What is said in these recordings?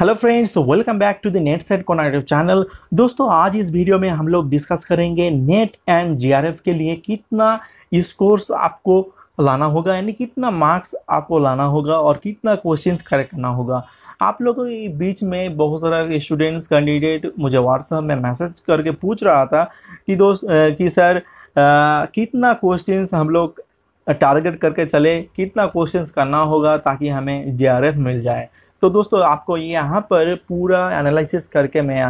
hello friends welcome back to the NET SET Kona TV channel दोस्तों आज इस video में हम लोग डिस्कस करेंगे नेट एंड जीआरएफ के लिए कितना स्कोर्स आपको लाना होगा यानी कितना मार्क्स आपको लाना होगा और कितना क्वेश्चंस करेक्ट करना होगा आप लोगों के बीच में बहुत सारा स्टूडेंट्स कैंडिडेट मुझे व्हाट्सएप में मैसेज करके पूछ रहा था कि दोस्त कि सर आ, कितना क्वेश्चंस हम लोग टारगेट करके चले कितना क्वेश्चंस करना होगा ताकि हमें जीआरएफ मिल जाए तो दोस्तों आपको यहाँ पर पूरा एनालिसिस करके मैं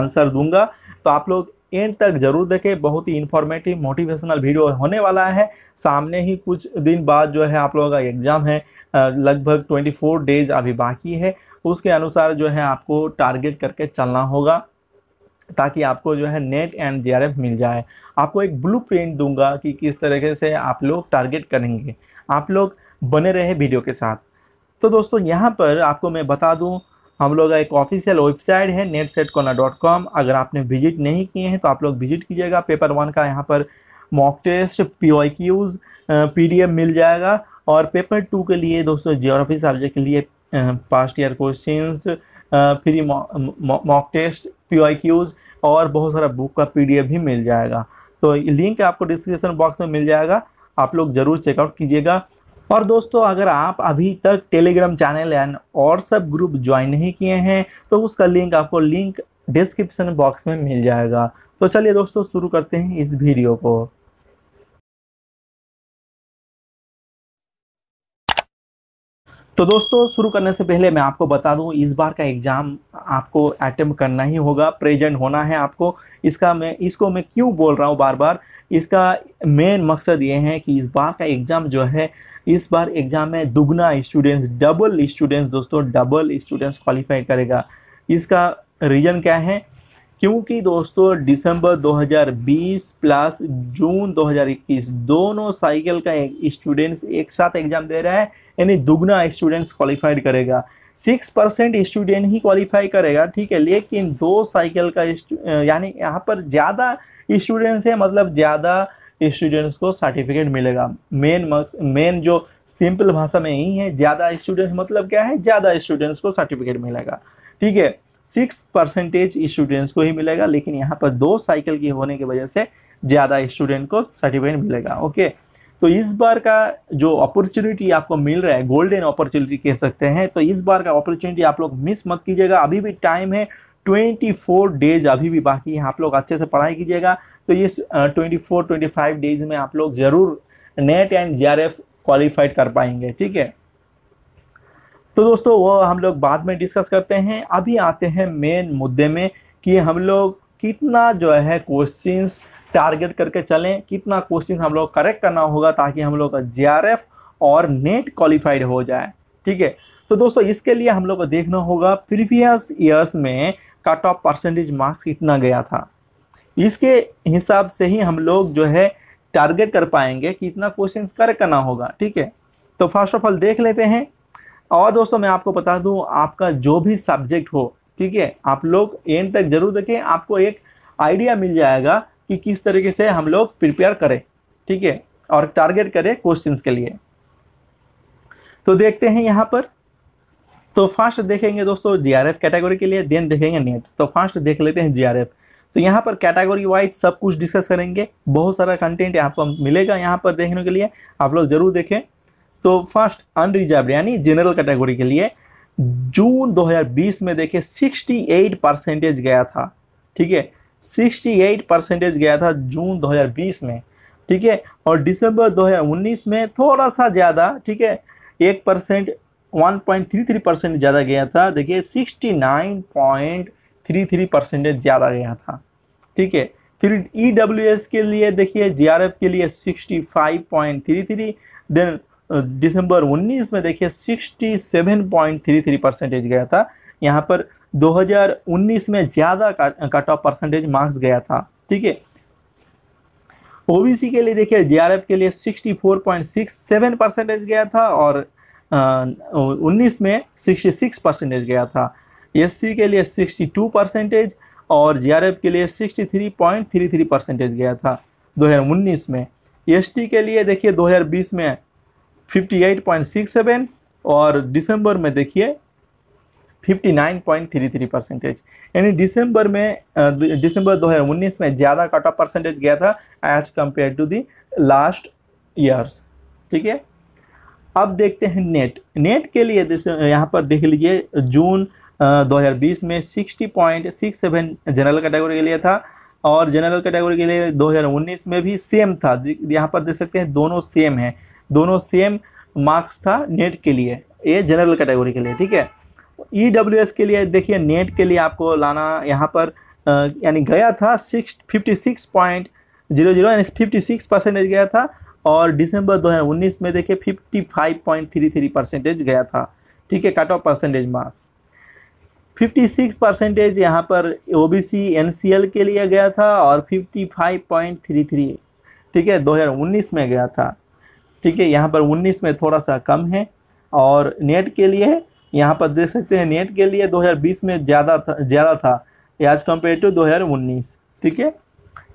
आंसर दूंगा तो आप लोग एंड तक जरूर देखें बहुत ही इन्फॉर्मेटिव मोटिवेशनल वीडियो होने वाला है सामने ही कुछ दिन बाद जो है आप लोगों का एग्ज़ाम है लगभग 24 डेज अभी बाकी है उसके अनुसार जो है आपको टारगेट करके चलना होगा ताकि आपको जो है नेट एंड जे मिल जाए आपको एक ब्लू दूंगा कि किस तरीके से आप लोग टारगेट करेंगे आप लोग बने रहे वीडियो के साथ तो दोस्तों यहाँ पर आपको मैं बता दूँ हम लोग एक ऑफिशियल वेबसाइट है NET SET Kona dot com अगर आपने विजिट नहीं किए हैं तो आप लोग विजिट कीजिएगा पेपर वन का यहाँ पर mock test P Y Qs P मिल जाएगा और पेपर टू के लिए दोस्तों जियोग्राफी सब्जेक्ट के लिए past year question free mock test P Y Qs और बहुत सारा बुक का पी भी मिल जाएगा तो लिंक आपको डिस्क्रिप्शन बॉक्स में मिल जाएगा आप लोग ज़रूर चेकआउट कीजिएगा और दोस्तों अगर आप अभी तक टेलीग्राम चैनल एंड और सब ग्रुप ज्वाइन नहीं किए हैं तो उसका लिंक आपको लिंक डिस्क्रिप्शन बॉक्स में मिल जाएगा तो चलिए दोस्तों शुरू करते हैं इस वीडियो को तो दोस्तों शुरू करने से पहले मैं आपको बता दूं इस बार का एग्ज़ाम आपको अटेम्प्ट करना ही होगा प्रेजेंट होना है आपको इसका मैं इसको मैं क्यों बोल रहा हूं बार बार इसका मेन मकसद ये है कि इस बार का एग्ज़ाम जो है इस बार एग्ज़ाम में दुगना स्टूडेंट्स डबल स्टूडेंट्स दोस्तों डबल स्टूडेंट्स क्वालिफाई करेगा इसका रीज़न क्या है क्योंकि दोस्तों दिसंबर 2020 प्लस जून 2021 दोनों साइकिल का एक स्टूडेंट्स एक साथ एग्जाम दे रहा है यानी दुगना स्टूडेंट्स क्वालिफाइड करेगा सिक्स परसेंट स्टूडेंट ही क्वालिफाई करेगा ठीक है लेकिन दो साइकिल का यानी यहाँ पर ज़्यादा स्टूडेंट्स है मतलब ज़्यादा स्टूडेंट्स को सर्टिफिकेट मिलेगा मेन मक्स मेन जो सिंपल भाषा में यही है ज़्यादा स्टूडेंट्स मतलब क्या है ज़्यादा स्टूडेंट्स को सर्टिफिकेट मिलेगा ठीक है सिक्स परसेंटेज स्टूडेंट्स को ही मिलेगा लेकिन यहाँ पर दो साइकिल की होने की वजह से ज़्यादा स्टूडेंट को सर्टिफिकेट मिलेगा ओके तो इस बार का जो अपॉर्चुनिटी आपको मिल रहा है गोल्डन अपॉर्चुनिटी कह सकते हैं तो इस बार का अपॉर्चुनिटी आप लोग मिस मत कीजिएगा अभी भी टाइम है 24 डेज अभी भी बाकी है आप लोग अच्छे से पढ़ाई कीजिएगा तो ये 24 25 डेज में आप लोग ज़रूर नेट एंड जे क्वालिफाइड कर पाएंगे ठीक है तो दोस्तों वो हम लोग बाद में डिस्कस करते हैं अभी आते हैं मेन मुद्दे में कि हम लोग कितना जो है क्वेश्चन टारगेट करके चलें कितना क्वेश्चन हम लोग करेक्ट करना होगा ताकि हम लोग जे और नेट क्वालिफाइड हो जाए ठीक है तो दोस्तों इसके लिए हम लोग को देखना होगा प्रीवियस ईयर्स में कट ऑफ परसेंटेज मार्क्स कितना गया था इसके हिसाब से ही हम लोग जो है टारगेट कर पाएंगे कि इतना क्वेश्चन कर करना होगा ठीक है तो फर्स्ट ऑफ ऑल देख लेते हैं और दोस्तों मैं आपको बता दूं आपका जो भी सब्जेक्ट हो ठीक है आप लोग एंड तक जरूर देखें आपको एक आइडिया मिल जाएगा कि किस तरीके से हम लोग प्रिपेयर करें ठीक है और टारगेट करें क्वेश्चंस के लिए तो देखते हैं यहाँ पर तो फर्स्ट देखेंगे दोस्तों जीआरएफ कैटेगरी के लिए देन देखेंगे नेट तो फर्स्ट देख लेते हैं जीआरएफ तो यहाँ पर कैटेगरी वाइज सब कुछ डिस्कस करेंगे बहुत सारा कंटेंट यहाँ पर मिलेगा यहाँ पर देखने के लिए आप लोग जरूर देखें तो फर्स्ट अनरिजर्व यानी जनरल कैटेगरी के लिए जून 2020 में देखिए 68 परसेंटेज गया था ठीक है 68 परसेंटेज गया था जून 2020 में ठीक है और दिसंबर 2019 में थोड़ा सा ज़्यादा ठीक है एक परसेंट 1.33 परसेंट ज़्यादा गया था देखिए 69.33 परसेंटेज ज़्यादा गया था ठीक है फिर ई डब्ल्यू एस के लिए देखिए जी आर एफ के लिए 65.33 देन दिसंबर 19 में देखिए 67.33 परसेंटेज गया था यहाँ पर 2019 में ज़्यादा कट ऑफ परसेंटेज मार्क्स गया था ठीक है ओबीसी के लिए देखिए जे के लिए 64.67 परसेंटेज गया था और उन्नीस में 66 परसेंटेज गया था एस के लिए 62 परसेंटेज और जे के लिए 63.33 परसेंटेज गया था 2019 में एस के लिए देखिए 2020 में 58.67 और दिसंबर में देखिए 59.33 परसेंटेज यानी दिसंबर में दिसंबर 2019 में ज़्यादा कट ऑफ परसेंटेज गया था as compare to the last years ठीक है अब देखते हैं नेट नेट के लिए जैसे यहाँ पर देख लीजिए जून दो हज़ार बीस में sixty point six seven general category के लिए था और जनरल कैटेगरी के लिए 2019 में भी सेम था यहाँ पर देख सकते हैं दोनों सेम हैं दोनों सेम मार्क्स था नेट के लिए ये जनरल कैटेगरी के लिए ठीक है ई e के लिए देखिए नेट के लिए आपको लाना यहाँ पर यानी गया था six fifty six point zero zero यानी फिफ्टी सिक्स परसेंटेज गया था और दिसंबर 2019 में देखिए 55.33 परसेंटेज गया था ठीक है cut off percentage marks 56 percentage यहाँ पर ओ बी के लिए गया था और 55.33 ठीक है 2019 में गया था ठीक है यहाँ पर 19 में थोड़ा सा कम है और नेट के लिए यहाँ पर देख सकते हैं नेट के लिए 2020 में ज़्यादा था ज़्यादा था एज कम्पेयर टू उन्नीस ठीक है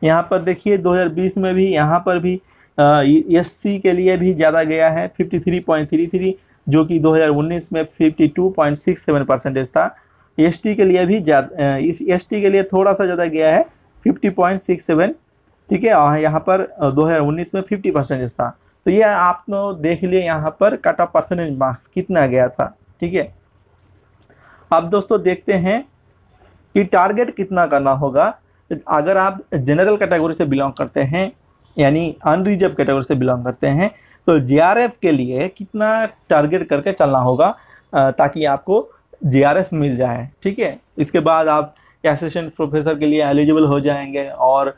यहाँ पर देखिए 2020 में भी यहाँ पर भी एस के लिए भी ज़्यादा गया है 53.33 जो कि 2019 में 52.67 परसेंटेज था एस के लिए भी ज्यादा टी के लिए थोड़ा सा ज़्यादा गया है 50.67 ठीक है और यहाँ पर 2019 में 50 परसेंटेज था तो ये आप देख लिए यहाँ पर कट ऑफ परसेंटेज मार्क्स कितना गया था ठीक है अब दोस्तों देखते हैं कि टारगेट कितना करना होगा अगर आप जनरल कैटेगरी से बिलोंग करते हैं यानी अनरिजर्व कैटेगरी से बिलोंग करते हैं तो जे के लिए कितना टारगेट करके चलना होगा ताकि आपको जे मिल जाए ठीक है इसके बाद आप एसिस्टेंट प्रोफेसर के लिए एलिजिबल हो जाएंगे और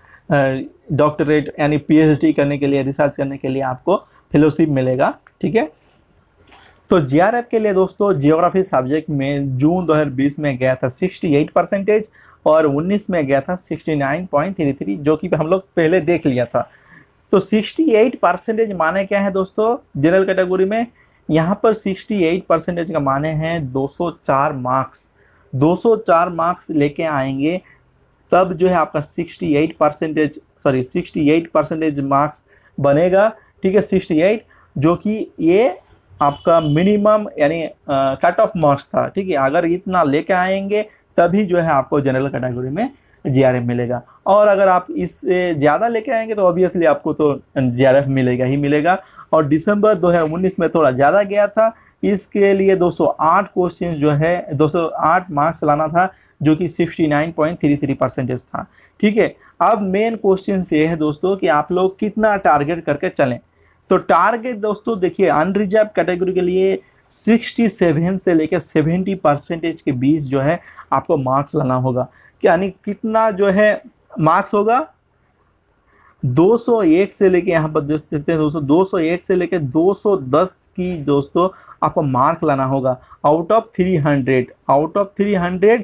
डॉक्टरेट यानी पीएचडी करने के लिए रिसर्च करने के लिए आपको फेलोशिप मिलेगा ठीक है तो जे के लिए दोस्तों जियोग्राफी सब्जेक्ट में जून 2020 में गया था 68 परसेंटेज और 19 में गया था 69.33 जो कि हम लोग पहले देख लिया था तो 68 परसेंटेज माने क्या है दोस्तों जनरल कैटेगरी में यहाँ पर 68 परसेंटेज का माने हैं 204 मार्क्स 204 मार्क्स लेके आएंगे तब जो है आपका 68 परसेंटेज सॉरी 68 परसेंटेज मार्क्स बनेगा ठीक है 68 जो कि ये आपका मिनिमम यानी कट ऑफ मार्क्स था ठीक है अगर इतना लेके आएंगे तभी जो है आपको जनरल कैटेगरी में जे मिलेगा और अगर आप इससे ज़्यादा लेके आएंगे तो ऑब्वियसली आपको तो जे मिलेगा ही मिलेगा और दिसंबर 2019 में थोड़ा ज़्यादा गया था इसके लिए 208 क्वेश्चन जो है 208 मार्क्स लाना था जो कि 69.33 परसेंटेज था ठीक है अब मेन क्वेश्चन ये है दोस्तों कि आप लोग कितना टारगेट करके चलें तो टारगेट दोस्तों देखिए अनरिजर्व कैटेगरी के लिए 67 से लेकर 70 परसेंटेज के बीच जो है आपको मार्क्स लाना होगा यानी कितना जो है मार्क्स होगा 201 से लेके यहाँ पर देख सकते हैं दोस्तों 201 से लेके 210 की दोस्तों आपको मार्क लाना होगा आउट ऑफ 300 आउट ऑफ 300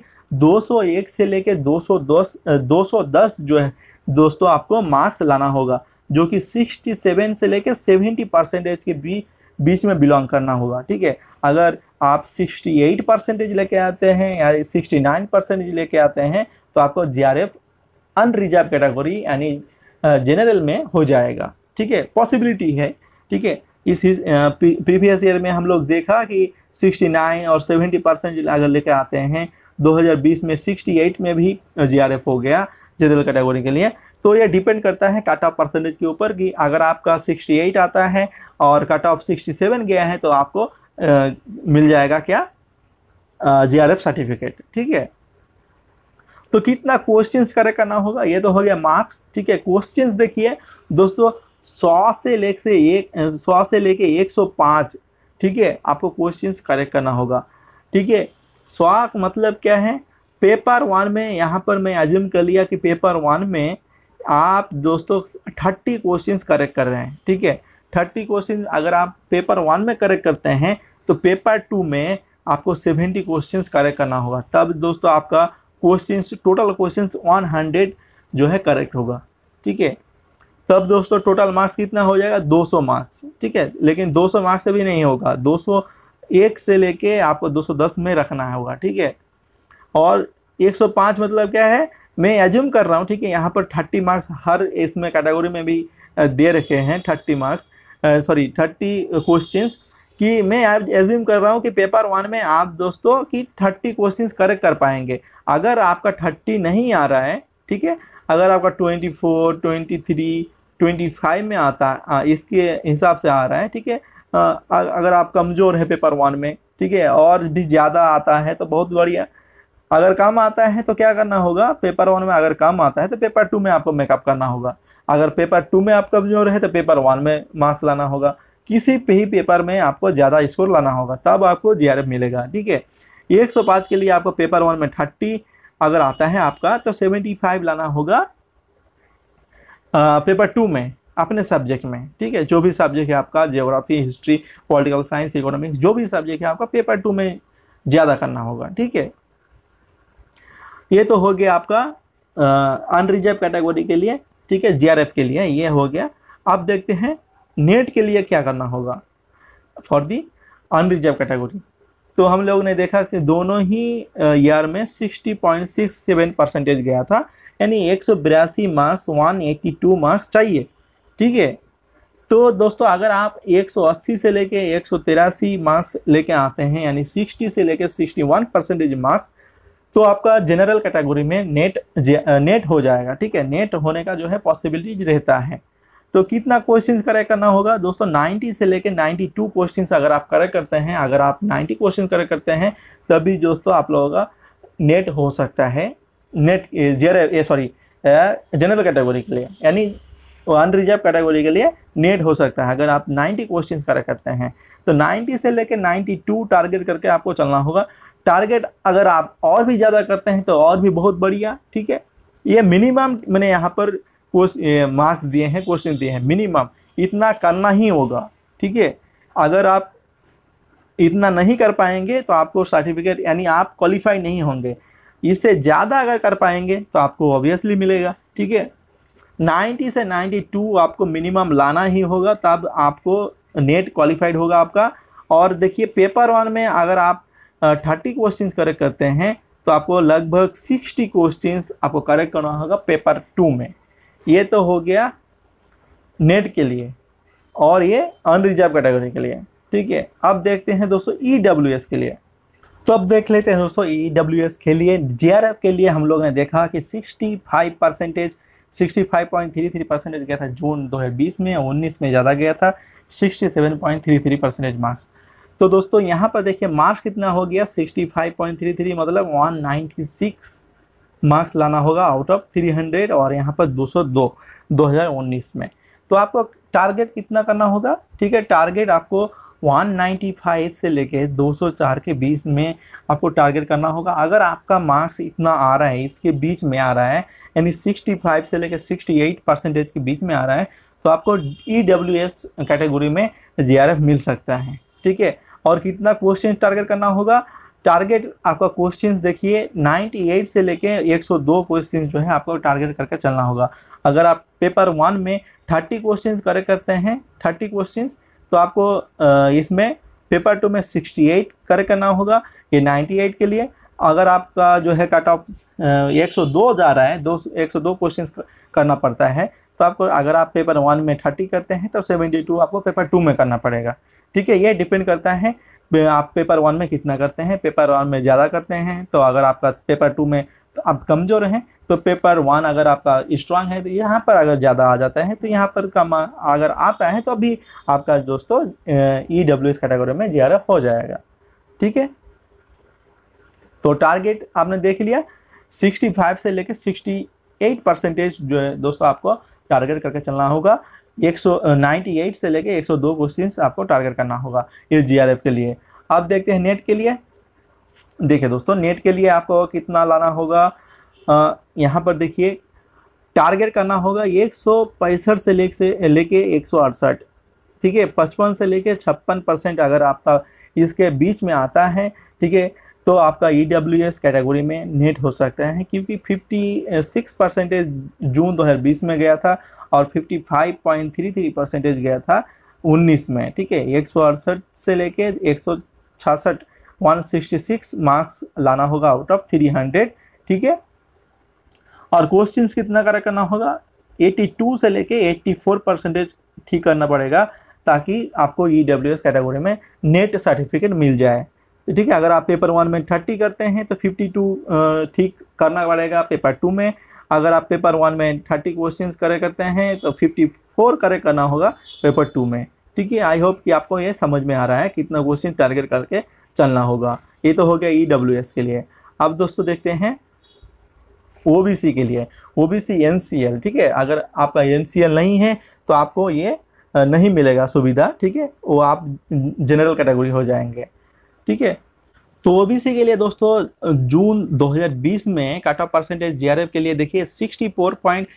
201 से लेके 210 210 जो है दोस्तों आपको मार्क्स लाना होगा जो कि 67 से लेके 70 परसेंटेज के बीच बीच में बिलोंग करना होगा ठीक है अगर आप 68 परसेंटेज लेके आते हैं या 69 परसेंटेज लेके आते हैं तो आपको J R F unreserved category यानी जनरल में हो जाएगा ठीक है पॉसिबिलिटी है ठीक है इस प्रीवियस ईयर में हम लोग देखा कि 69 और 70 परसेंट अगर लेके आते हैं 2020 में 68 में भी जे हो गया जनरल कैटेगरी के लिए तो ये डिपेंड करता है कट ऑफ परसेंटेज के ऊपर कि अगर आपका 68 आता है और कट ऑफ 67 गया है तो आपको आ, मिल जाएगा क्या जे सर्टिफिकेट ठीक है तो कितना क्वेश्चंस करेक्ट करना होगा ये तो हो गया मार्क्स ठीक है क्वेश्चंस देखिए दोस्तों सौ से लेकर से एक सौ से लेके एक सौ पाँच ठीक है आपको क्वेश्चन करेक्ट करना होगा ठीक है सौ मतलब क्या है पेपर वन में यहाँ पर मैं अज्यूम कर लिया कि पेपर वन में आप दोस्तों थर्टी क्वेश्चंस करेक्ट कर रहे हैं ठीक है थर्टी क्वेश्चन अगर आप पेपर वन में करेक्ट करते हैं तो पेपर टू में आपको सेवेंटी क्वेश्चन करेक्ट करना होगा तब दोस्तों आपका question total question one hundred जो है करेक्ट होगा ठीक है तब दोस्तों टोटल मार्क्स कितना हो जाएगा 200 मार्क्स ठीक है लेकिन 200 मार्क्स से भी नहीं होगा 201 से लेके आपको 210 में रखना होगा ठीक है और 105 मतलब क्या है मैं एज्यूम कर रहा हूँ ठीक है यहाँ पर थर्टी मार्क्स हर इसमें कैटेगोरी में भी दे रखे हैं thirty marks sorry thirty questions कि मैं एज्यूम कर रहा हूँ कि पेपर वन में आप दोस्तों कि थर्टी क्वेश्चंस करेक्ट कर पाएंगे अगर आपका थर्टी नहीं आ रहा है ठीक है अगर आपका twenty four twenty three twenty five में आता आ, इसके हिसाब से आ रहा है ठीक है अगर आप कमज़ोर हैं पेपर वन में ठीक है और भी ज़्यादा आता है तो बहुत बढ़िया अगर काम आता है तो क्या करना होगा पेपर वन में अगर काम आता है तो पेपर टू में आपको मेकअप करना होगा अगर पेपर टू में आप कमजोर है तो पेपर वन में मार्क्स लाना होगा किसी भी पेपर में आपको ज़्यादा स्कोर लाना होगा तब आपको एफ मिलेगा ठीक है एक सौ पाँच के लिए आपको पेपर वन में थर्टी अगर आता है आपका तो सेवेंटी फाइव लाना होगा आ, पेपर टू में अपने सब्जेक्ट में ठीक है जो भी सब्जेक्ट है आपका geography history political science economics जो भी सब्जेक्ट है आपका पेपर टू में ज़्यादा करना होगा ठीक है ये तो हो गया आपका अनरिजर्व कैटेगोरी के लिए ठीक है जीआरएफ के लिए ये हो गया अब देखते हैं नेट के लिए क्या करना होगा फॉर दी अनरिजर्व कैटेगरी तो हम लोग ने देखा कि दोनों ही ईयर में 60.67 परसेंटेज गया था यानी एक मार्क्स 182 मार्क्स चाहिए ठीक है तो दोस्तों अगर आप 180 से लेके एक मार्क्स लेके आते हैं यानी 60 से लेके 61 परसेंटेज मार्क्स तो आपका जनरल कैटेगरी में नेट नेट हो जाएगा ठीक है नेट होने का जो है पॉसिबिलिटी रहता है तो कितना क्वेश्चंस करेक्ट करना होगा दोस्तों 90 से लेकर 92 क्वेश्चंस अगर आप करेक्ट करते हैं अगर आप 90 क्वेश्चन करेक्ट करते हैं तभी दोस्तों आप लोगों का नेट हो सकता है NET J sorry general category के लिए यानी अनरिजर्व कैटेगरी के लिए नेट हो सकता है अगर आप 90 क्वेश्चंस करेक्ट करते हैं तो 90 से लेकर 92 टारगेट करके आपको चलना होगा टारगेट अगर आप और भी ज़्यादा करते हैं तो और भी बहुत बढ़िया ठीक है ये मिनिमम मैंने यहाँ पर मार्क्स दिए हैं क्वेश्चन दिए हैं मिनिमम इतना करना ही होगा ठीक है अगर आप इतना नहीं कर पाएंगे तो आपको सर्टिफिकेट यानी आप क्वालिफाई नहीं होंगे इससे ज़्यादा अगर कर पाएंगे तो आपको ऑब्वियसली मिलेगा ठीक है 90 से 92 आपको मिनिमम लाना ही होगा तब आपको नेट क्वालिफाइड होगा आपका और देखिए पेपर वन में अगर आप थर्टी क्वेश्चन करेक्ट करते हैं तो आपको लगभग सिक्सटी क्वेश्चन आपको करेक्ट करना होगा पेपर टू में ये तो हो गया नेट के लिए और ये अनरिजर्व कैटेगरी के लिए ठीक है अब देखते हैं दोस्तों ई e के लिए तो अब देख लेते हैं दोस्तों ई e के लिए जे के लिए हम लोग ने देखा कि फाइव परसेंटेज 65.33 परसेंटेज गया था जून 2020 में 19 में ज़्यादा गया था 67.33 परसेंटेज मार्क्स तो दोस्तों यहाँ पर देखिए मार्क्स कितना हो गया 65.33 मतलब 196 मार्क्स लाना होगा आउट ऑफ 300 और यहाँ पर 202 2019 में तो आपको टारगेट कितना करना होगा ठीक है टारगेट आपको 195 से लेके 204 के बीच में आपको टारगेट करना होगा अगर आपका मार्क्स इतना आ रहा है इसके बीच में आ रहा है यानी 65 से लेके 68 परसेंटेज के बीच में आ रहा है तो आपको ई e कैटेगरी में जे मिल सकता है ठीक है और कितना क्वेश्चन टारगेट करना होगा टारगेट आपका क्वेश्चन देखिए 98 से लेके 102 क्वेश्चन जो है आपको टारगेट करके चलना होगा अगर आप पेपर वन में 30 क्वेश्चन करे करते हैं 30 क्वेश्चन तो आपको इसमें पेपर टू में 68 करे करना होगा ये 98 के लिए अगर आपका जो है कट ऑफ 102 जा रहा है दो दो क्वेश्चन करना पड़ता है तो आपको अगर आप पेपर वन में थर्टी करते हैं तो सेवेंटी आपको पेपर टू में करना पड़ेगा ठीक है ये डिपेंड करता है आप पेपर वन में कितना करते हैं पेपर वन में ज़्यादा करते हैं तो अगर आपका पेपर टू में तो आप कमज़ोर हैं तो पेपर वन अगर आपका स्ट्रांग है तो यहाँ पर अगर ज़्यादा आ जाता है तो यहाँ पर कम अगर आता है तो अभी आपका दोस्तों ई डब्ल्यू एस कैटेगरी में जे हो जाएगा ठीक है तो टारगेट आपने देख लिया 65 से लेकर 68 परसेंटेज जो है दोस्तों आपको टारगेट करके चलना होगा 198 से लेके 102 क्वेश्चन आपको टारगेट करना होगा इस जीआरएफ के लिए अब देखते हैं नेट के लिए देखिए दोस्तों नेट के लिए आपको कितना लाना होगा यहाँ पर देखिए टारगेट करना होगा एक से ले से लेके एक ठीक है पचपन से लेके छप्पन परसेंट अगर आपका इसके बीच में आता है ठीक है तो आपका ई डब्ल्यू एस कैटेगरी में नेट हो सकता है क्योंकि 56 परसेंटेज जून 2020 में गया था और 55.33 परसेंटेज गया था 19 में ठीक है एक से लेके एक सौ 166 मार्क्स लाना होगा आउट ऑफ 300 ठीक है और क्वेश्चंस कितना करा करना होगा 82 से लेके 84 परसेंटेज ठीक करना पड़ेगा ताकि आपको ई डब्ल्यू एस कैटेगरी में नेट सर्टिफिकेट मिल जाए तो ठीक है अगर आप पेपर वन में थर्टी करते हैं तो फिफ्टी टू ठीक करना पड़ेगा पेपर टू में अगर आप पेपर वन में थर्टी क्वेश्चन करे करते हैं तो फिफ्टी फोर करे करना होगा पेपर टू में ठीक है आई होप कि आपको ये समझ में आ रहा है कितना क्वेश्चन टारगेट करके चलना होगा ये तो हो गया ई डब्ल्यू एस के लिए अब दोस्तों देखते हैं ओ बी सी के लिए O B C N C L ठीक है अगर आपका एन सी एल नहीं है तो आपको ये नहीं मिलेगा सुविधा ठीक है वो आप जनरल कैटेगरी हो जाएंगे ठीक है तो ओबीसी के लिए दोस्तों जून 2020 में कट ऑफ परसेंटेज जीआरएफ के लिए देखिए 64.67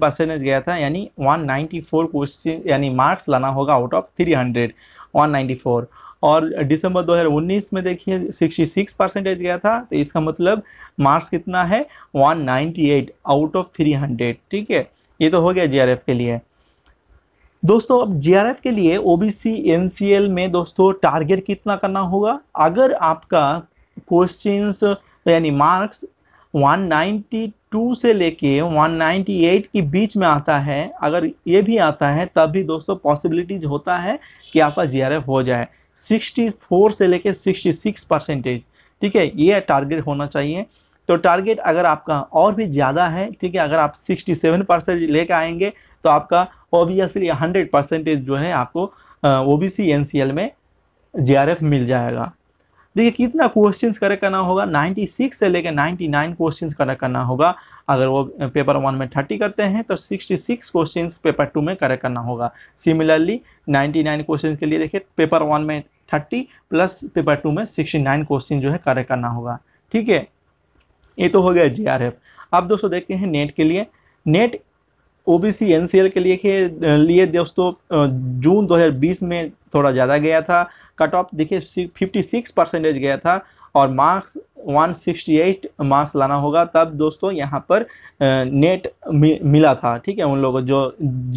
परसेंटेज गया था यानी 194 क्वेश्चन यानी मार्क्स लाना होगा आउट ऑफ 300 194 और दिसंबर 2019 में देखिए 66 परसेंटेज गया था तो इसका मतलब मार्क्स कितना है 198 आउट ऑफ 300 ठीक है ये तो हो गया जीआरएफ के लिए दोस्तों अब जीआरएफ के लिए ओबीसी एनसीएल में दोस्तों टारगेट कितना करना होगा अगर आपका क्वेश्चंस यानी मार्क्स 192 से लेके 198 के बीच में आता है अगर ये भी आता है तब भी दोस्तों पॉसिबिलिटीज होता है कि आपका जीआरएफ हो जाए 64 से लेके 66 परसेंटेज ठीक है ये टारगेट होना चाहिए तो टारगेट अगर आपका और भी ज़्यादा है ठीक है अगर आप 67 परसेंट कर आएंगे तो आपका ओबियसली 100 परसेंटेज जो है आपको O B C N C L में जे मिल जाएगा देखिए कितना क्वेश्चंस करेक्ट करना होगा 96 से लेकर 99 क्वेश्चंस करेक्ट करना होगा अगर वो पेपर वन में 30 करते हैं तो 66 क्वेश्चंस पेपर टू में करेक्ट करना होगा सिमिलरली 99 क्वेश्चंस के लिए देखिए पेपर वन में 30 प्लस पेपर टू में 69 क्वेश्चन जो है करेक्ट करना होगा ठीक है ये तो हो गया जे आर एफ अब दोस्तों देखते हैं नेट के लिए NET O B C N C L के लिए के लिए दोस्तों जून 2020 में थोड़ा ज़्यादा गया था कट ऑफ देखिए 56 परसेंटेज गया था और मार्क्स 168 मार्क्स लाना होगा तब दोस्तों यहाँ पर नेट मिला था ठीक है उन लोगों जो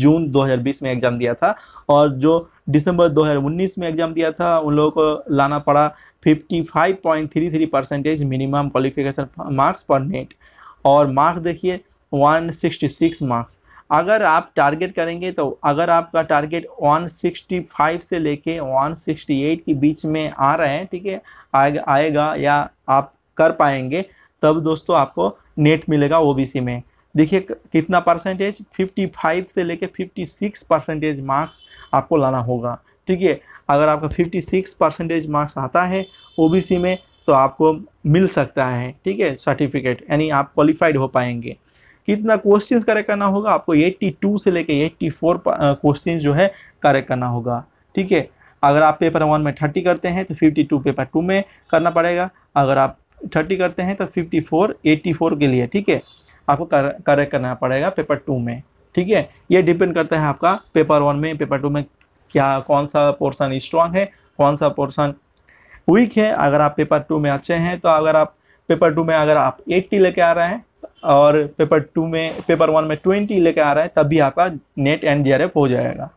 जून 2020 में एग्ज़ाम दिया था और जो दिसंबर 2019 में एग्ज़ाम दिया था उन लोगों को लाना पड़ा 55.33 परसेंटेज मिनिमम क्वालिफिकेशन मार्क्स पर नेट और मार्क्स देखिए 166 मार्क्स अगर आप टारगेट करेंगे तो अगर आपका टारगेट 165 से लेके 168 के बीच में आ रहे हैं ठीक है आएगा आएगा या आप कर पाएंगे तब दोस्तों आपको नेट मिलेगा ओबीसी में देखिए कितना परसेंटेज 55 से लेके 56 परसेंटेज मार्क्स आपको लाना होगा ठीक है अगर आपका 56 परसेंटेज मार्क्स आता है ओबीसी में तो आपको मिल सकता है ठीक है सर्टिफिकेट यानी आप क्वालिफाइड हो पाएंगे कितना क्वेश्चंस करेक्ट करना होगा आपको 82 से एट्टी 84 क्वेश्चन जो है करेक्ट करना होगा ठीक है अगर आप पेपर वन में थर्टी करते हैं तो फिफ्टी टू पेपर टू में करना पड़ेगा अगर आप थर्टी करते हैं तो फिफ्टी फोर एट्टी फोर के लिए ठीक है आपको करेक्ट करना पड़ेगा पेपर टू में ठीक है ये डिपेंड करता है आपका पेपर वन में पेपर टू में क्या कौन सा पोर्सन स्ट्रांग है कौन सा पोर्सन वीक है अगर आप पेपर टू में अच्छे हैं तो अगर आप पेपर टू में अगर आप एट्टी लेके आ रहे हैं और पेपर टू में पेपर वन में ट्वेंटी लेके आ रहा है तभी आपका नेट एंड जे हो जाएगा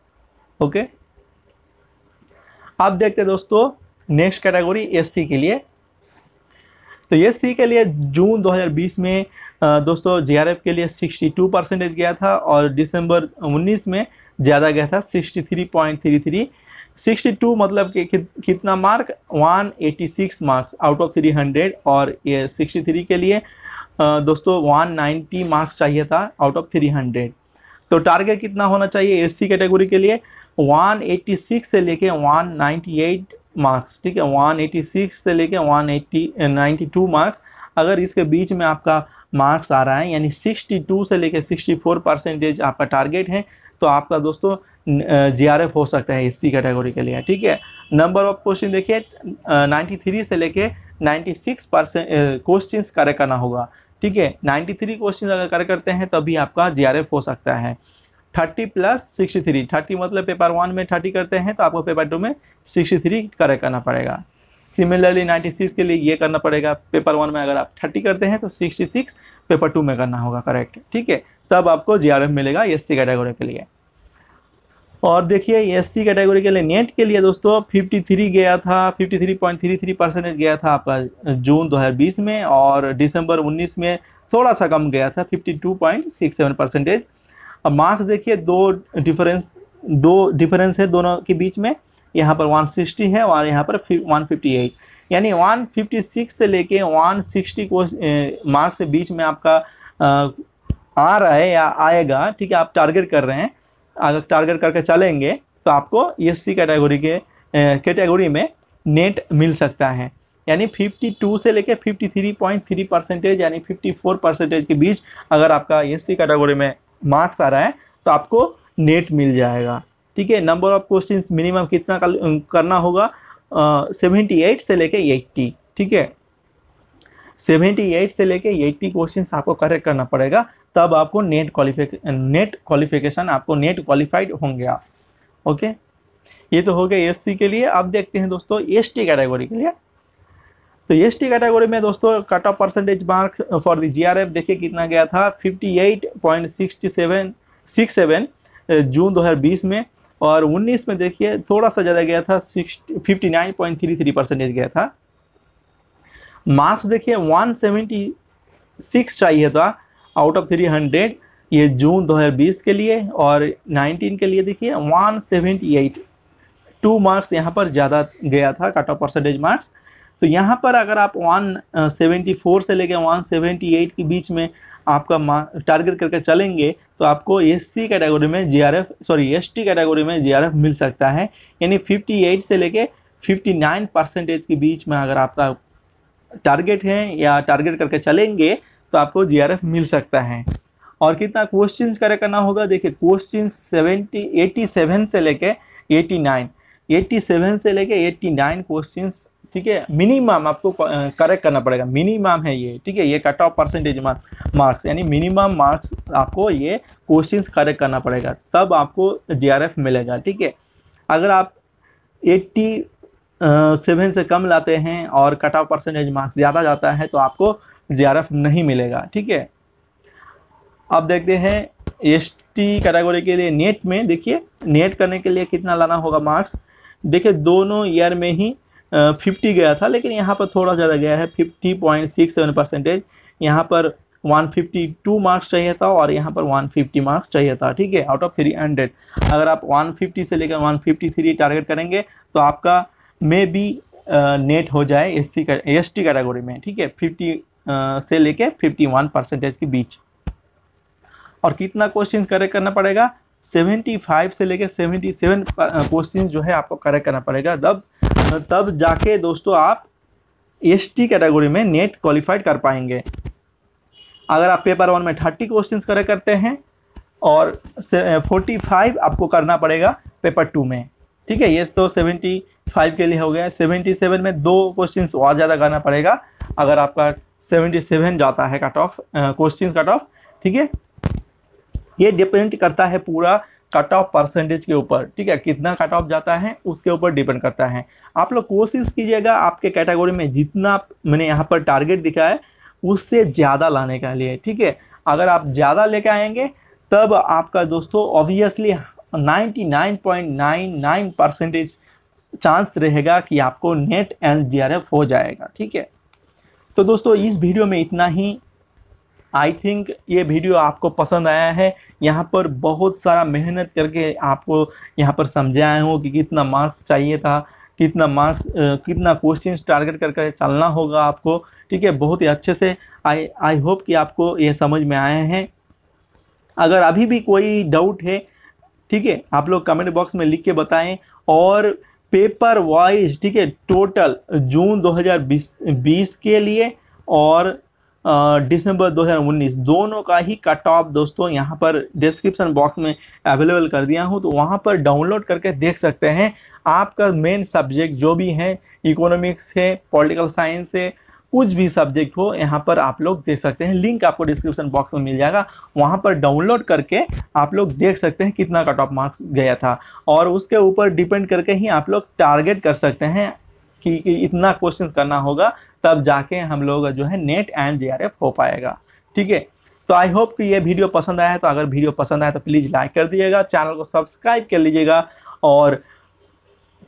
ओके आप देखते हैं दोस्तों नेक्स्ट कैटेगरी एससी के लिए तो एससी के लिए जून 2020 में दोस्तों जेआरएफ के लिए 62 परसेंटेज गया था और दिसंबर 19 में ज़्यादा गया था 63.33 62 मतलब कि कितना मार्क 186 मार्क्स आउट ऑफ 300 और ये 63 के लिए दोस्तों 190 मार्क्स चाहिए था आउट ऑफ 300 तो टारगेट कितना होना चाहिए एससी कैटेगरी के लिए 186 से लेके 198 मार्क्स ठीक है 186 से लेके 180 92 मार्क्स अगर इसके बीच में आपका मार्क्स आ रहा है यानी 62 से लेके 64 परसेंटेज आपका टारगेट है तो आपका दोस्तों जे आर एफ हो सकता है एस सी कैटेगरी के लिए ठीक है नंबर ऑफ क्वेश्चन देखिए 93 से लेके 96 परसेंट क्वेश्चन करेक्ट करना होगा ठीक है 93 क्वेश्चन अगर कर करते हैं तभी आपका जीआरएफ हो सकता है 30 प्लस 63 थर्टी मतलब पेपर वन में 30 करते हैं तो आपको पेपर टू में 63 करेक्ट करना पड़ेगा सिमिलरली 96 के लिए ये करना पड़ेगा पेपर वन में अगर आप 30 करते हैं तो 66 पेपर टू में करना होगा करेक्ट ठीक है तब आपको एफ मिलेगा सी कैटेगरी के लिए और देखिए एस सी कैटेगरी के लिए नेट के लिए दोस्तों 53 गया था 53.33 परसेंटेज गया था आपका जून 2020 में और दिसंबर 19 में थोड़ा सा कम गया था 52.67 परसेंटेज अब मार्क्स देखिए दो डिफरेंस दो डिफरेंस है दोनों के बीच में यहाँ पर 160 है और यहाँ पर 158 यानी 156 से लेके 160 को मार्क्स के बीच में आपका आ रहा है या आएगा ठीक है आप टारगेट कर रहे हैं अगर टारगेट करके चलेंगे तो आपको एस सी कैटेगोरी के कैटेगरी में नेट मिल सकता है यानी 52 से लेकर 53.3 परसेंटेज यानी 54 परसेंटेज के बीच अगर आपका एस सी में मार्क्स आ रहा है तो आपको नेट मिल जाएगा ठीक है नंबर ऑफ क्वेश्चन मिनिमम कितना करना होगा सेवेंटी एट से लेके एट्टी ठीक है सेवेंटी एट से लेके एट्टी क्वेश्चन आपको करेक्ट करना पड़ेगा तब आपको नेट क्वालिफिक नेट क्वालिफिकेशन आपको नेट क्वालिफाइड होंगे आप ओके ये तो हो गया एस के लिए अब देखते हैं दोस्तों एस कैटेगरी के लिए तो एस टी कैटेगरी में दोस्तों cut off percentage mark for the J देखिए कितना गया था फिफ्टी जून दो में और 19 में देखिए थोड़ा सा ज़्यादा गया था 59.33 परसेंटेज गया था मार्क्स देखिए 176 चाहिए था आउट ऑफ 300 ये जून 2020 के लिए और 19 के लिए देखिए 178 टू मार्क्स यहाँ पर ज़्यादा गया था कट ऑफ परसेंटेज मार्क्स तो यहाँ पर अगर आप 174 से लेकर 178 के बीच में आपका टारगेट करके चलेंगे तो आपको एस सी कैटेगरी में GRF sorry S T category में जीआरएफ मिल सकता है यानी 58 से लेके 59 परसेंटेज के बीच में अगर आपका टारगेट है या टारगेट करके चलेंगे तो आपको जी मिल सकता है और कितना क्वेश्चन करेक्ट करना होगा देखिए क्वेश्चन सेवेंटी एटी सेवन से लेके एटी नाइन एटी सेवन से लेके एटी नाइन क्वेश्चन ठीक है मिनिमम आपको करेक्ट करना पड़ेगा मिनिमम है ये ठीक है ये कट ऑफ परसेंटेज मार्क्स यानी मिनिमम मार्क्स आपको ये क्वेश्चन करेक्ट करना पड़ेगा तब आपको जे मिलेगा ठीक है अगर आप एट्टी सेवन से कम लाते हैं और कट ऑफ परसेंटेज मार्क्स ज़्यादा जाता है तो आपको जीआरएफ नहीं मिलेगा ठीक है अब देखते हैं एस टी कैटेगरी के लिए नेट में देखिए नेट करने के लिए कितना लाना होगा मार्क्स देखिए दोनों ईयर में ही फिफ्टी गया था लेकिन यहाँ पर थोड़ा ज़्यादा गया है fifty point six seven percentage यहाँ पर वन फिफ्टी टू मार्क्स चाहिए था और यहाँ पर वन फिफ्टी मार्क्स चाहिए था ठीक है आउट ऑफ थ्री हंड्रेड अगर आप वन फिफ्टी से लेकर वन फिफ्टी थ्री टारगेट करेंगे तो आपका मे बी नेट हो जाए S C S T category में ठीक है फिफ्टी से लेके 51 परसेंटेज के बीच और कितना क्वेश्चन करेक्ट करना पड़ेगा 75 से लेके 77 क्वेश्चन जो है आपको करेक्ट करना पड़ेगा तब तब जाके दोस्तों आप एस टी कैटेगरी में नेट क्वालिफाइड कर पाएंगे अगर आप पेपर वन में थर्टी क्वेश्चन करेक्ट करते हैं और फोर्टी फाइव आपको करना पड़ेगा पेपर टू में ठीक है ये तो सेवेंटी फाइव के लिए हो गया सेवेंटी सेवन में दो क्वेश्चन और ज़्यादा करना पड़ेगा अगर आपका 77 जाता है cut off question cut off ठीक है ये डिपेंड करता है पूरा कट ऑफ परसेंटेज के ऊपर ठीक है कितना कट ऑफ जाता है उसके ऊपर डिपेंड करता है आप लोग कोशिश कीजिएगा आपके कैटेगरी में जितना मैंने यहाँ पर टारगेट दिखा है उससे ज़्यादा लाने के लिए ठीक है अगर आप ज़्यादा लेके आएंगे तब आपका दोस्तों ऑब्वियसली 99.99 परसेंटेज चांस रहेगा कि आपको नेट एंड जीआरएफ हो जाएगा ठीक है तो दोस्तों इस वीडियो में इतना ही आई थिंक ये वीडियो आपको पसंद आया है यहाँ पर बहुत सारा मेहनत करके आपको यहाँ पर समझाया हूँ कि कितना मार्क्स चाहिए था कितना मार्क्स कितना क्वेश्चन टारगेट करके चलना होगा आपको ठीक है बहुत ही अच्छे से आई आई होप कि आपको ये समझ में आए हैं अगर अभी भी कोई डाउट है ठीक है आप लोग कमेंट बॉक्स में लिख के बताएं और पेपर वाइज ठीक है टोटल जून 2020 के लिए और दिसंबर 2019 दोनों का ही कट ऑफ दोस्तों यहाँ पर डिस्क्रिप्शन बॉक्स में अवेलेबल कर दिया हूँ तो वहाँ पर डाउनलोड करके देख सकते हैं आपका मेन सब्जेक्ट जो भी हैं इकोनॉमिक्स है पॉलिटिकल साइंस है कुछ भी सब्जेक्ट हो यहाँ पर आप लोग देख सकते हैं लिंक आपको डिस्क्रिप्शन बॉक्स में मिल जाएगा वहाँ पर डाउनलोड करके आप लोग देख सकते हैं कितना कट ऑफ मार्क्स गया था और उसके ऊपर डिपेंड करके ही आप लोग टारगेट कर सकते हैं कि, कि इतना क्वेश्चन करना होगा तब जाके हम लोग जो है नेट एंड जे हो पाएगा ठीक है तो आई होप कि ये वीडियो पसंद आया है तो अगर वीडियो पसंद आया तो प्लीज़ लाइक कर दीजिएगा चैनल को सब्सक्राइब कर लीजिएगा और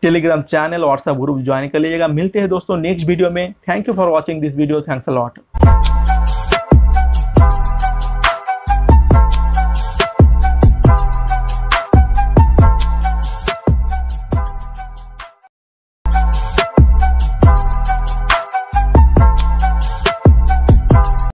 Telegram channel WhatsApp group join कर लीजिएगा मिलते हैं दोस्तों नेक्स्ट वीडियो में thank you for watching this video thanks allot